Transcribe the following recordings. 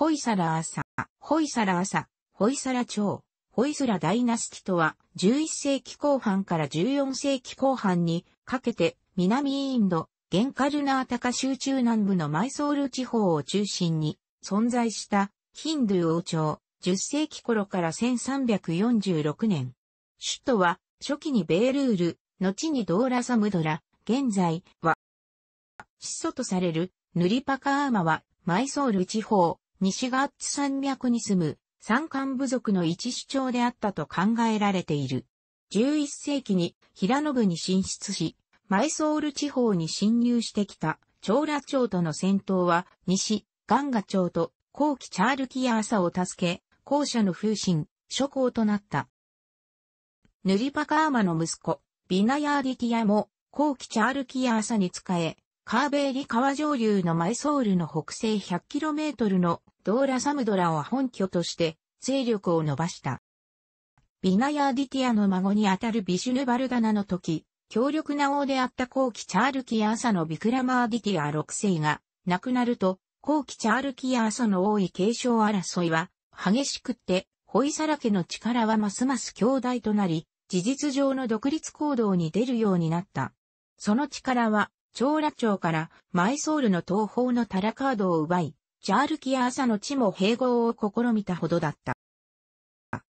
ホイサラ朝、ホイサラ朝、ホイサラ朝、ホイスラダイナスティとは、11世紀後半から14世紀後半にかけて、南インド、ゲンカルナータカ州中南部のマイソール地方を中心に存在したヒンドゥー王朝、10世紀頃から1346年。首都は、初期にベールール、後にドーラサムドラ、現在は、始祖とされる、ヌリパカーマは、マイソール地方、西ガッツ山脈に住む山間部族の一主張であったと考えられている。11世紀に平野部に進出し、マイソール地方に侵入してきた、長羅町との戦闘は、西、ガンガ町と、後期チャールキア朝を助け、後者の風神、諸侯となった。ヌリパカーマの息子、ビナヤーディィアも、後期チャールキア朝に仕え、カーベーリ川上流のマイソールの北西 100km のドーラ・サムドラを本拠として勢力を伸ばした。ビナヤーディティアの孫にあたるビシュヌバルガナの時、強力な王であった後期チャールキアーサのビクラマーディティア6世が亡くなると、後期チャールキアーサの王位継承争いは激しくって、ホイサラ家の力はますます強大となり、事実上の独立行動に出るようになった。その力は、長羅町からマイソールの東方のタラカードを奪い、ジャールキア朝の地も併合を試みたほどだった。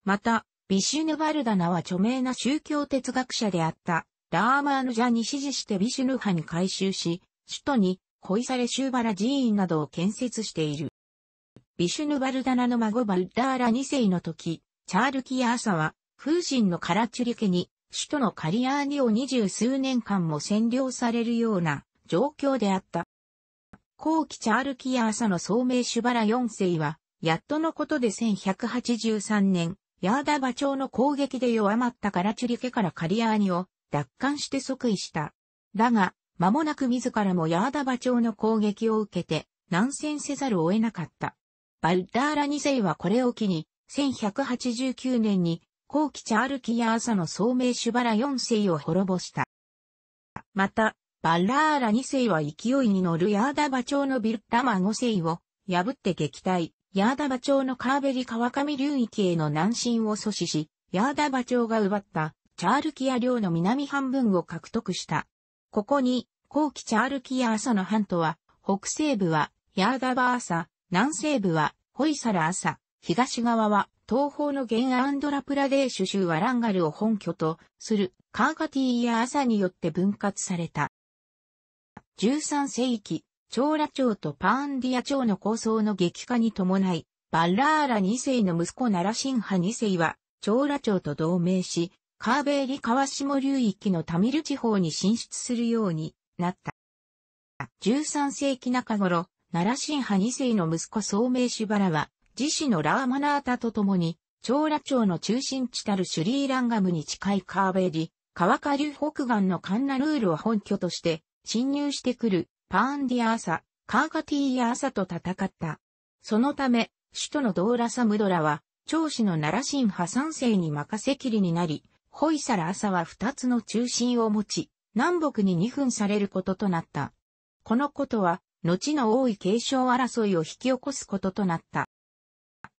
また、ビシュヌバルダナは著名な宗教哲学者であった、ラーマーヌジャに支持してビシュヌ派に改修し、首都に、恋されシューバラ寺院などを建設している。ビシュヌバルダナの孫バルダーラ2世の時、チャールキア朝は、風神のカラチュリケに、首都のカリアーニを二十数年間も占領されるような状況であった。後期チャールキアーサの聡明シュバラ4世は、やっとのことで1183年、ヤーダバ町の攻撃で弱まったカラチュリ家からカリアーニを奪還して即位した。だが、間もなく自らもヤーダバ町の攻撃を受けて、難戦せざるを得なかった。バルダーラ2世はこれを機に、1189年に、後期チャールキアーサの聡明シュバラ4世を滅ぼした。また、バッラーラ2世は勢いに乗るヤーダバ町のビルタマ5世を破って撃退、ヤーダバ町のカーベリ川上流域への南進を阻止し、ヤーダバ町が奪ったチャールキア領の南半分を獲得した。ここに、後期チャールキア朝の半島は、北西部はヤーダバ朝、南西部はホイサラ朝、東側は東方の原アンドラプラデーシュ州はランガルを本拠とするカーカティーや朝によって分割された。13世紀、長羅朝とパーンディア朝の構想の激化に伴い、バッラーラ2世の息子ナラシンハ2世は、長羅朝と同盟し、カーベーリ川下流域のタミル地方に進出するようになった。13世紀中頃、奈良ン派2世の息子聡明シュバラは、自死のラーマナータと共に、長羅町の中心地たるシュリーランガムに近いカーベリ、川下流北岸のカンナルールを本拠として、侵入してくるパーンディアーサ、カーカティーアーサと戦った。そのため、首都のドーラサムドラは、長子の奈良新派三世に任せきりになり、ホイサラ朝は二つの中心を持ち、南北に二分されることとなった。このことは、後の王位継承争いを引き起こすこととなった。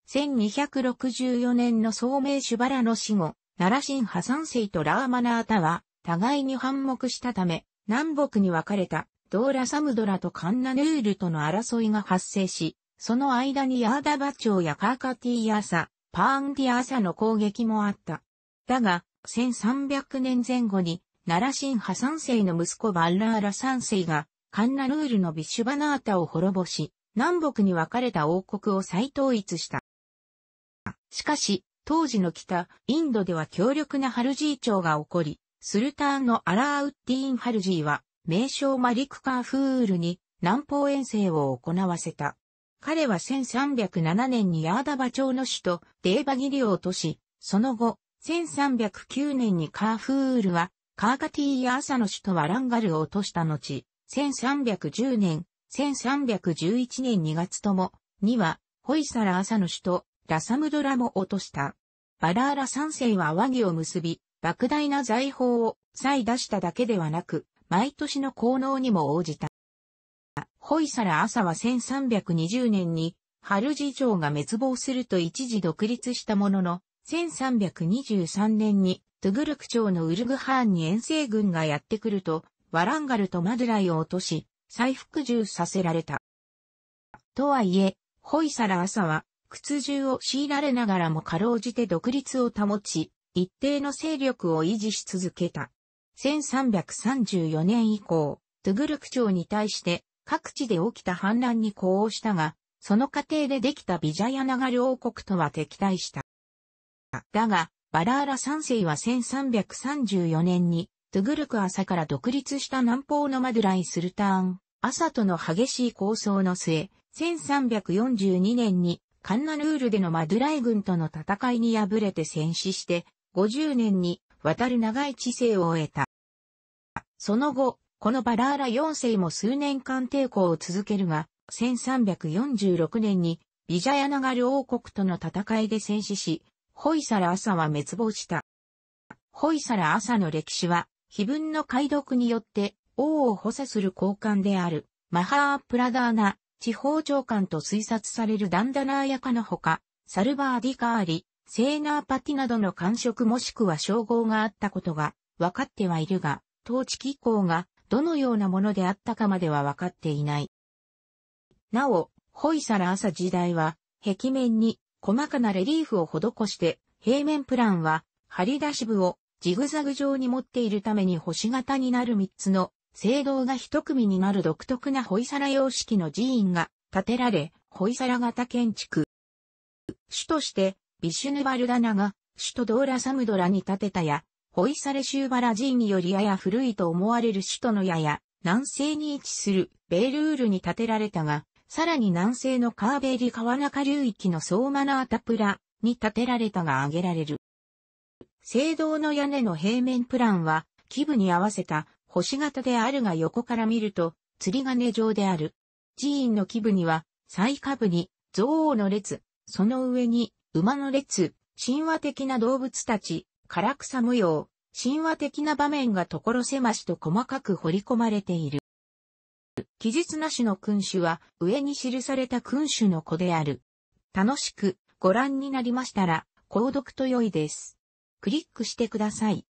1264年の聡明主バラの死後、奈良新派三世とラーマナータは、互いに反目したため、南北に分かれたドーラサムドラとカンナヌールとの争いが発生し、その間にヤーダバ朝やカーカティーアサ、パーンディアサの攻撃もあった。だが、1300年前後に、奈良神派三世の息子バンラーラ三世が、カンナヌールのビシュバナータを滅ぼし、南北に分かれた王国を再統一した。しかし、当時の北、インドでは強力なハルジー朝が起こり、スルターのアラーウッディン・ハルジーは、名称マリク・カーフールに南方遠征を行わせた。彼は1307年にヤーダバ町の首都デーバギリを落とし、その後、1309年にカーフールは、カーカティーー朝の首都ワランガルを落とした後、1310年、1311年2月とも、には、ホイサラ朝の首都、ラサムドラも落とした。バラーラ三世は和議を結び、莫大な財宝を再出しただけではなく、毎年の効能にも応じた。ホイサラ朝は1320年に、ハルジ城が滅亡すると一時独立したものの、1323年に、トゥグルク朝のウルグハーンに遠征軍がやってくると、ワランガルとマドライを落とし、再服従させられた。とはいえ、ホイサラ朝は、苦痛を強いられながらもかろうじて独立を保ち、一定の勢力を維持し続けた。1334年以降、トゥグルク朝に対して各地で起きた反乱に呼応したが、その過程でできたビジャヤナガ王国とは敵対した。だが、バラーラ三世は1334年に、トゥグルク朝から独立した南方のマドライ・スルターン、朝との激しい抗争の末、1342年にカンナヌールでのマドゥライ軍との戦いに敗れて戦死して、50年に渡る長い治世を終えた。その後、このバラーラ4世も数年間抵抗を続けるが、1346年にビジャヤナガル王国との戦いで戦死し、ホイサラ朝は滅亡した。ホイサラ朝の歴史は、碑文の解読によって王を補佐する高官である、マハープラダーナ、地方長官と推察されるダンダナーヤカのほか、サルバーディカーリ、セーナーパティなどの感触もしくは称号があったことが分かってはいるが、統治機構がどのようなものであったかまでは分かっていない。なお、ホイサラ朝時代は、壁面に細かなレリーフを施して、平面プランは、張り出し部をジグザグ状に持っているために星型になる3つの、聖堂が一組になる独特なホイサラ様式の寺院が建てられ、ホイサラ型建築。主としてビシュヌバルダナが、首都ドーラサムドラに建てたや、ホイサレシューバラジーによりやや古いと思われる首都のやや、南西に位置するベールールに建てられたが、さらに南西のカーベリ川中流域のソーマナータプラに建てられたが挙げられる。聖堂の屋根の平面プランは、基部に合わせた星型であるが横から見ると、釣り金状である。寺院の基部には、最下部に、像王の列、その上に、馬の列、神話的な動物たち、唐草模様、神話的な場面が所狭しと細かく彫り込まれている。記述なしの君主は上に記された君主の子である。楽しくご覧になりましたら、購読と良いです。クリックしてください。